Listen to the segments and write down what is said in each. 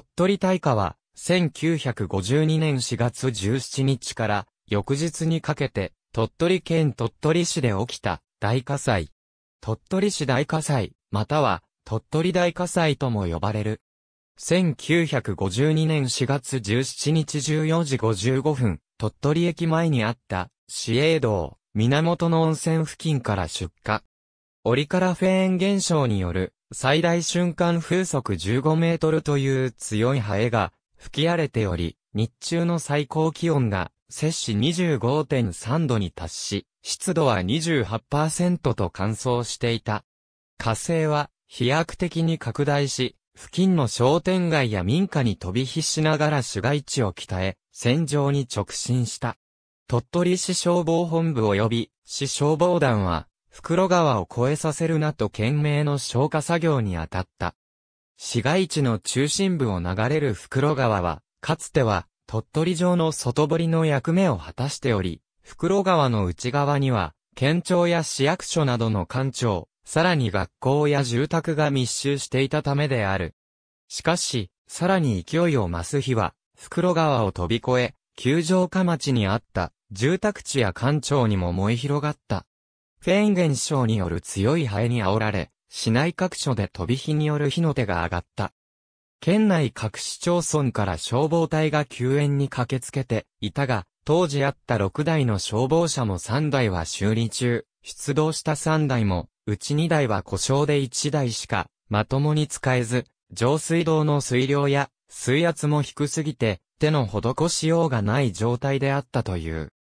鳥取大火は、1952年4月17日から翌日にかけて、鳥取県鳥取市で起きた大火災。鳥取市大火災、または鳥取大火災とも呼ばれる。1952年4月17日14時55分、鳥取駅前にあった市営道、源の温泉付近から出火。折からフェーン現象による最大瞬間風速15メートルという強いハエが吹き荒れており、日中の最高気温が摂氏25.3度に達し、湿度は28%と乾燥していた。火星は飛躍的に拡大し、付近の商店街や民家に飛び火しながら市街地を鍛え、戦場に直進した。鳥取市消防本部及び市消防団は、袋川を越えさせるなと懸命の消火作業に当たった。市街地の中心部を流れる袋川は、かつては、鳥取城の外堀の役目を果たしており、袋川の内側には、県庁や市役所などの官庁、さらに学校や住宅が密集していたためである。しかし、さらに勢いを増す日は、袋川を飛び越え、球場下町にあった、住宅地や官庁にも燃え広がった。フェーン現象による強いハエに煽られ、市内各所で飛び火による火の手が上がった。県内各市町村から消防隊が救援に駆けつけていたが、当時あった6台の消防車も3台は修理中、出動した3台も、うち2台は故障で1台しか、まともに使えず、上水道の水量や水圧も低すぎて、手の施しようがない状態であったという。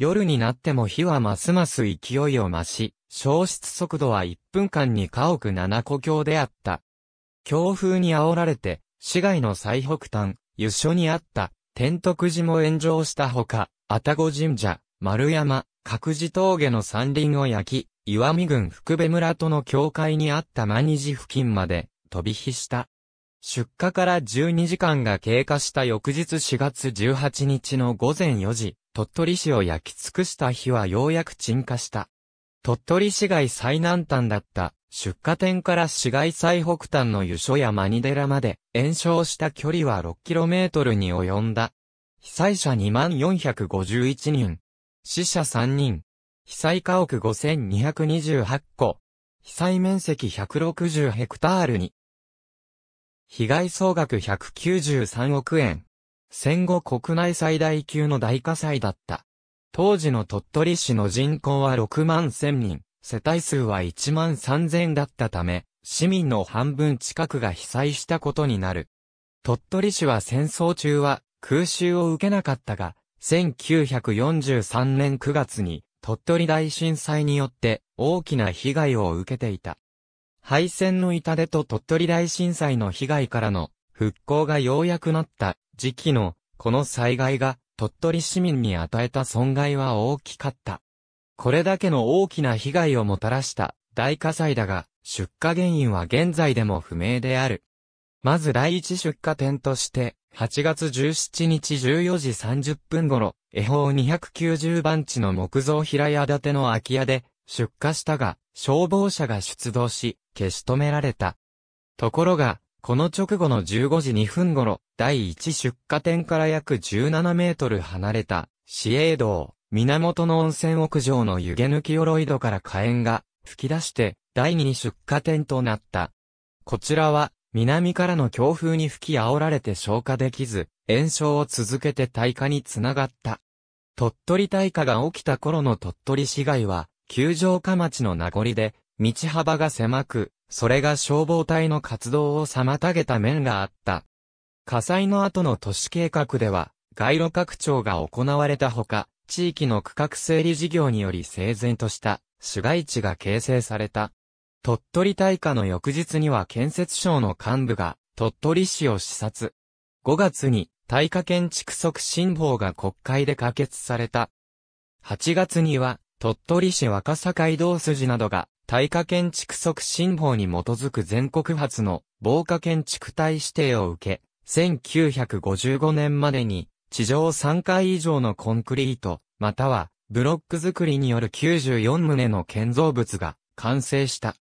夜になっても火はますます勢いを増し、消失速度は1分間に家屋7個強であった。強風に煽られて、市街の最北端、湯所にあった、天徳寺も炎上したほか、愛宕神社、丸山、各寺峠の山林を焼き、岩見郡福部村との境界にあった真寺付近まで飛び火した。出火から12時間が経過した翌日4月18日の午前4時、鳥取市を焼き尽くした火はようやく沈下した。鳥取市街最南端だった出火点から市街最北端の湯所やマニデラまで延焼した距離は 6km に及んだ。被災者2451人。死者3人。被災家屋5228戸。被災面積160ヘクタールに。被害総額193億円。戦後国内最大級の大火災だった。当時の鳥取市の人口は6万1000人、世帯数は1万3000だったため、市民の半分近くが被災したことになる。鳥取市は戦争中は空襲を受けなかったが、1943年9月に鳥取大震災によって大きな被害を受けていた。敗戦の痛手と鳥取大震災の被害からの復興がようやくなった時期のこの災害が鳥取市民に与えた損害は大きかった。これだけの大きな被害をもたらした大火災だが出火原因は現在でも不明である。まず第一出火点として8月17日14時30分頃、恵方290番地の木造平屋建ての空き家で出火したが、消防車が出動し、消し止められた。ところが、この直後の15時2分頃、第1出火点から約17メートル離れた、市営道、源の温泉屋上の湯気抜き鎧戸から火炎が吹き出して、第2出火点となった。こちらは、南からの強風に吹き煽られて消火できず、炎症を続けて大火につながった。鳥取大火が起きた頃の鳥取市街は、九城下町の名残で、道幅が狭く、それが消防隊の活動を妨げた面があった。火災の後の都市計画では、街路拡張が行われたほか、地域の区画整理事業により整然とした市街地が形成された。鳥取大火の翌日には建設省の幹部が鳥取市を視察。5月に大火建築促進法が国会で可決された。8月には鳥取市若狭街道筋などが耐火建築促進法に基づく全国初の防火建築体指定を受け、1955年までに地上3階以上のコンクリート、またはブロック作りによる94棟の建造物が完成した。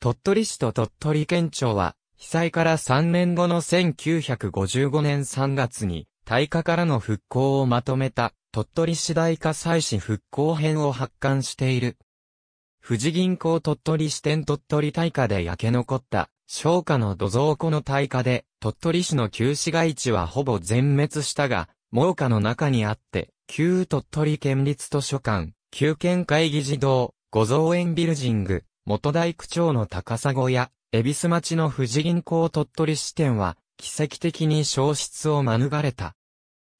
鳥取市と鳥取県庁は、被災から3年後の1955年3月に、大火からの復興をまとめた、鳥取市大火災市復興編を発刊している。富士銀行鳥取支店鳥取大火で焼け残った、商家の土蔵庫の大火で、鳥取市の旧市街地はほぼ全滅したが、猛火の中にあって、旧鳥取県立図書館、旧県会議児童、五蔵園ビルジング、元大区長の高砂や、恵比寿町の富士銀行鳥取支店は、奇跡的に消失を免れた。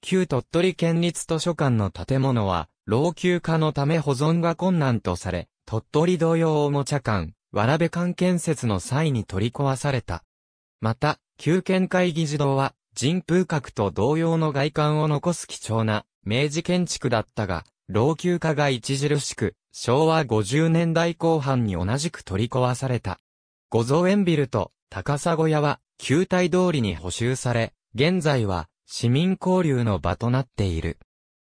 旧鳥取県立図書館の建物は、老朽化のため保存が困難とされ、鳥取同様おもちゃ館、わらべ館建設の際に取り壊された。また、旧県会議事堂は、人風閣と同様の外観を残す貴重な、明治建築だったが、老朽化が著しく、昭和50年代後半に同じく取り壊された。五蔵園ビルと高砂小屋は、旧体通りに補修され、現在は、市民交流の場となっている。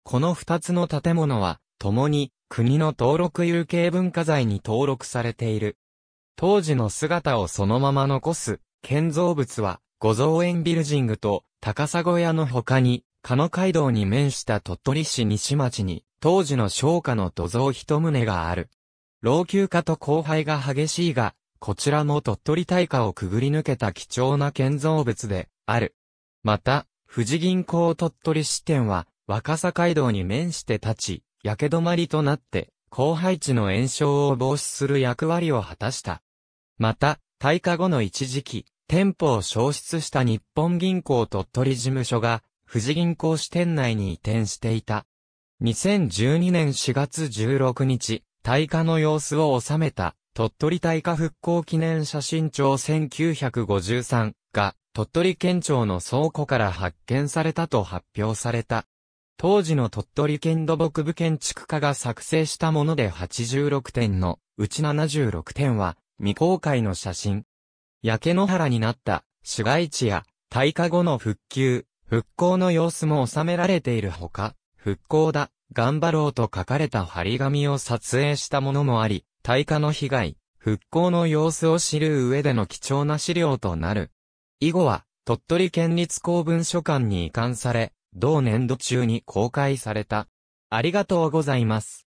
この二つの建物は、共に、国の登録有形文化財に登録されている。当時の姿をそのまま残す建造物は、五蔵園ビルジングと高砂屋の他に、鹿野街道に面した鳥取市西町に、当時の商家の土蔵一棟がある。老朽化と荒廃が激しいが、こちらも鳥取大火をくぐり抜けた貴重な建造物である。また、富士銀行鳥取支店は、若狭街道に面して立ち、焼け止まりとなって、後輩地の炎症を防止する役割を果たした。また、退化後の一時期、店舗を消失した日本銀行鳥取事務所が、富士銀行支店内に移転していた。2012年4月16日、大化の様子を収めた、鳥取大化復興記念写真帳1953が、鳥取県庁の倉庫から発見されたと発表された。当時の鳥取県土木部建築課が作成したもので86点のうち76点は未公開の写真。焼け野原になった市街地や退化後の復旧、復興の様子も収められているほか、復興だ、頑張ろうと書かれた張り紙を撮影したものもあり、退化の被害、復興の様子を知る上での貴重な資料となる。以後は、鳥取県立公文書館に移管され、同年度中に公開された。ありがとうございます。